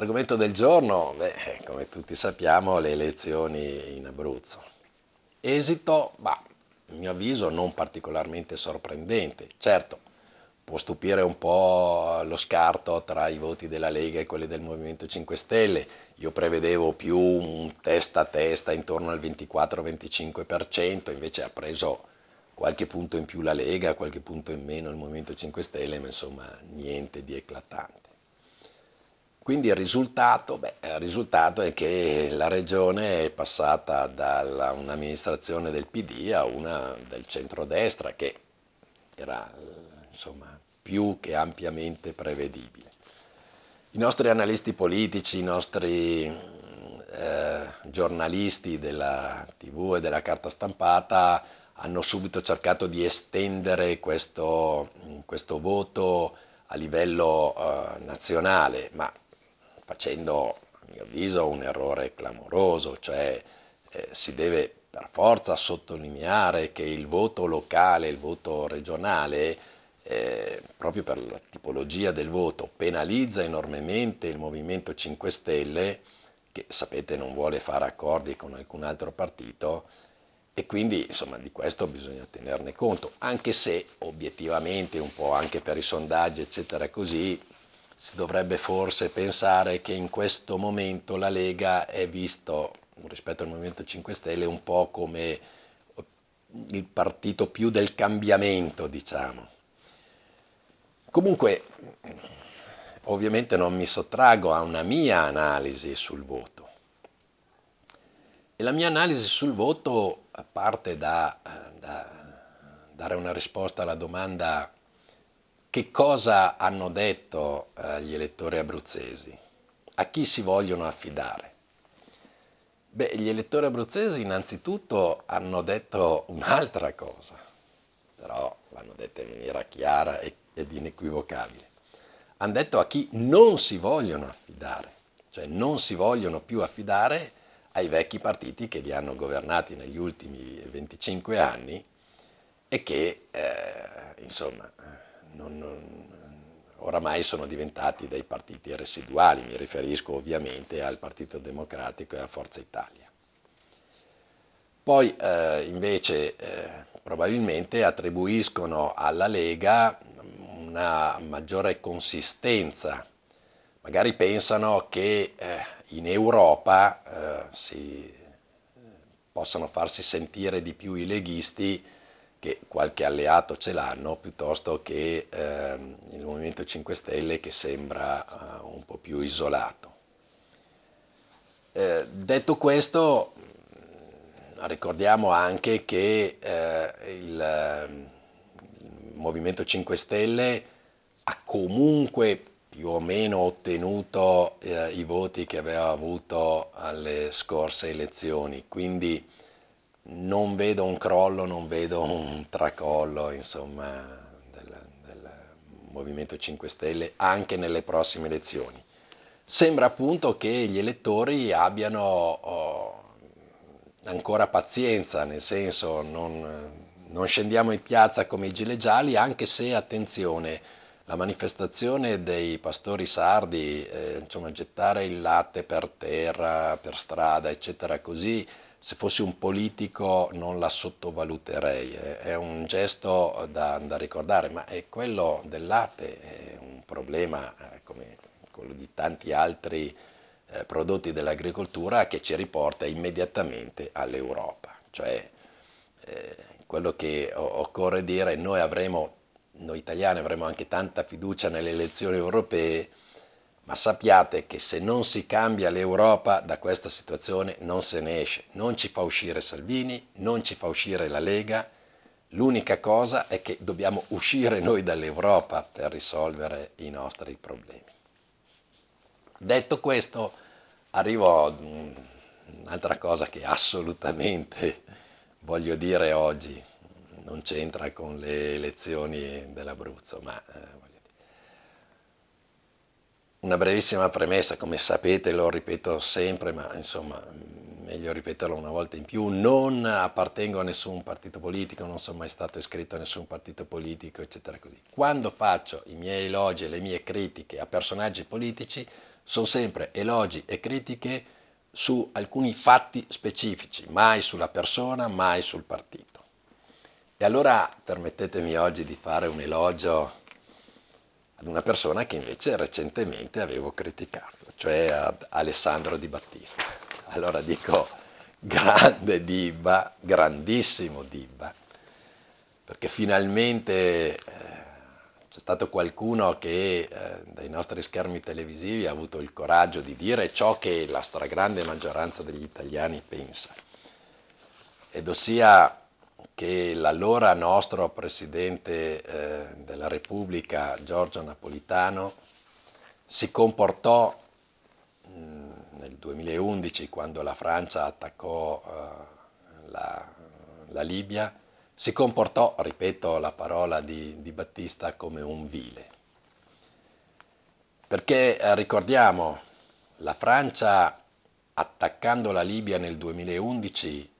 Argomento del giorno, beh, come tutti sappiamo, le elezioni in Abruzzo. Esito, bah, a mio avviso, non particolarmente sorprendente. Certo, può stupire un po' lo scarto tra i voti della Lega e quelli del Movimento 5 Stelle. Io prevedevo più un testa a testa intorno al 24-25%, invece ha preso qualche punto in più la Lega, qualche punto in meno il Movimento 5 Stelle, ma insomma niente di eclatante. Quindi il risultato, beh, il risultato, è che la regione è passata da un'amministrazione del PD a una del centrodestra che era insomma, più che ampiamente prevedibile. I nostri analisti politici, i nostri eh, giornalisti della tv e della carta stampata hanno subito cercato di estendere questo, questo voto a livello eh, nazionale, ma facendo a mio avviso un errore clamoroso, cioè eh, si deve per forza sottolineare che il voto locale, il voto regionale, eh, proprio per la tipologia del voto, penalizza enormemente il Movimento 5 Stelle, che sapete non vuole fare accordi con alcun altro partito, e quindi insomma di questo bisogna tenerne conto, anche se obiettivamente un po' anche per i sondaggi eccetera così si dovrebbe forse pensare che in questo momento la Lega è visto rispetto al Movimento 5 Stelle un po' come il partito più del cambiamento, diciamo. Comunque, ovviamente non mi sottrago a una mia analisi sul voto. E la mia analisi sul voto parte da, eh, da dare una risposta alla domanda che cosa hanno detto eh, gli elettori abruzzesi? A chi si vogliono affidare? Beh, gli elettori abruzzesi innanzitutto hanno detto un'altra cosa, però l'hanno detta in maniera chiara ed inequivocabile. Hanno detto a chi non si vogliono affidare, cioè non si vogliono più affidare ai vecchi partiti che li hanno governati negli ultimi 25 anni e che, eh, insomma, non, non, oramai sono diventati dei partiti residuali, mi riferisco ovviamente al Partito Democratico e a Forza Italia. Poi eh, invece eh, probabilmente attribuiscono alla Lega una maggiore consistenza, magari pensano che eh, in Europa eh, si, eh, possano farsi sentire di più i leghisti che qualche alleato ce l'hanno piuttosto che eh, il Movimento 5 Stelle che sembra eh, un po' più isolato. Eh, detto questo, mm, ricordiamo anche che eh, il, il Movimento 5 Stelle ha comunque più o meno ottenuto eh, i voti che aveva avuto alle scorse elezioni, quindi non vedo un crollo, non vedo un tracollo insomma, del, del, Movimento 5 Stelle anche nelle prossime elezioni. Sembra appunto che gli elettori abbiano oh, ancora pazienza, nel senso non, non scendiamo in piazza come i gialli, anche se, attenzione, la manifestazione dei pastori sardi, eh, insomma, gettare il latte per terra, per strada, eccetera, così, se fossi un politico non la sottovaluterei, eh. è un gesto da, da ricordare, ma è quello del latte è un problema eh, come quello di tanti altri eh, prodotti dell'agricoltura che ci riporta immediatamente all'Europa. Cioè, quello che occorre dire, noi avremo, noi italiani avremo anche tanta fiducia nelle elezioni europee, ma sappiate che se non si cambia l'Europa da questa situazione non se ne esce, non ci fa uscire Salvini, non ci fa uscire la Lega, l'unica cosa è che dobbiamo uscire noi dall'Europa per risolvere i nostri problemi. Detto questo, arrivo a un'altra cosa che assolutamente voglio dire oggi, non c'entra con le elezioni dell'Abruzzo, ma eh, una brevissima premessa, come sapete lo ripeto sempre, ma insomma meglio ripeterlo una volta in più, non appartengo a nessun partito politico, non sono mai stato iscritto a nessun partito politico, eccetera così. Quando faccio i miei elogi e le mie critiche a personaggi politici, sono sempre elogi e critiche su alcuni fatti specifici, mai sulla persona, mai sul partito. E allora permettetemi oggi di fare un elogio ad una persona che invece recentemente avevo criticato, cioè ad Alessandro Di Battista. Allora dico grande Dibba, grandissimo Dibba, perché finalmente eh, c'è stato qualcuno che eh, dai nostri schermi televisivi ha avuto il coraggio di dire ciò che la stragrande maggioranza degli italiani pensa, ed ossia che l'allora nostro Presidente eh, della Repubblica, Giorgio Napolitano, si comportò mh, mm, nel 2011, quando la Francia attaccò eh, la, la, Libia, si comportò, ripeto la parola di, di Battista, come un vile. Perché eh, ricordiamo, la Francia attaccando la Libia nel 2011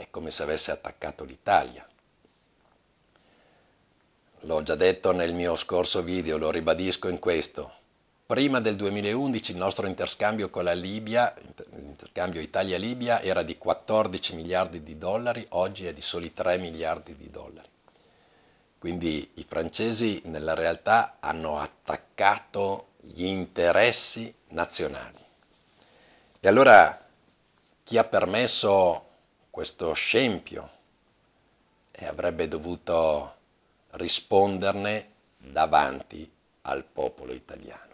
è come se avesse attaccato l'Italia. L'ho già detto nel mio scorso video, lo ribadisco in questo. Prima del 2011 il nostro interscambio con la Libia, l'interscambio Italia-Libia, era di 14 miliardi di dollari, oggi è di soli 3 miliardi di dollari. Quindi i francesi nella realtà hanno attaccato gli interessi nazionali. E allora chi ha permesso questo scempio e avrebbe dovuto risponderne davanti al popolo italiano.